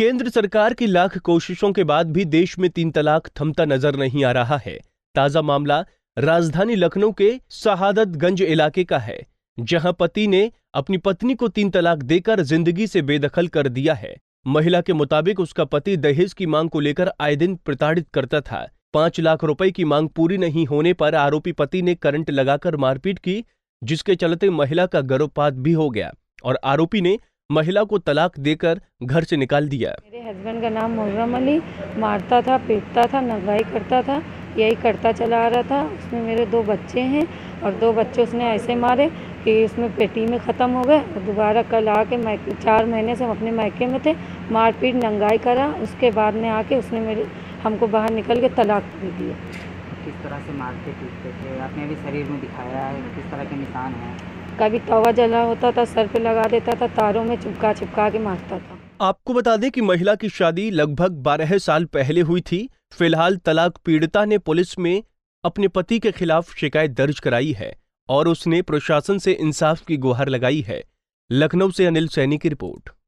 केंद्र सरकार की लाख कोशिशों के बाद भी देश में तीन तलाक थमता नजर नहीं आ रहा है ताजा मामला राजधानी लखनऊ के शहादतगंज इलाके का है जहां पति ने अपनी पत्नी को तीन तलाक देकर जिंदगी से बेदखल कर दिया है महिला के मुताबिक उसका पति दहेज की मांग को लेकर आए दिन प्रताड़ित करता था पांच लाख रुपए की मांग पूरी नहीं होने पर आरोपी पति ने करंट लगाकर मारपीट की जिसके चलते महिला का गर्भपात भी हो गया और आरोपी ने महिला को तलाक देकर घर से निकाल दिया मेरे हस्बैंड का नाम मुहर्रम अली मारता था पीटता था नगवाई करता था यही करता चला आ रहा था उसमें मेरे दो बच्चे हैं और दो बच्चे उसने ऐसे मारे कि उसमें पेटी में ख़त्म हो गए और दोबारा कल आके मैके चार महीने से हम अपने मायके में थे मारपीट नंगाई करा उसके बाद में आके उसने मेरे हमको बाहर निकल के तलाक दे दिया किस तरह से मारते पीटते थे आपने अभी शरीर में दिखाया है किस तरह के निशान हैं कभी तवा जला होता था सर पे लगा देता था तारों में चिपका चिपका के मारता था आपको बता दें कि महिला की शादी लगभग बारह साल पहले हुई थी फिलहाल तलाक पीड़िता ने पुलिस में अपने पति के खिलाफ शिकायत दर्ज कराई है और उसने प्रशासन से इंसाफ की गुहार लगाई है लखनऊ से अनिल सैनी की रिपोर्ट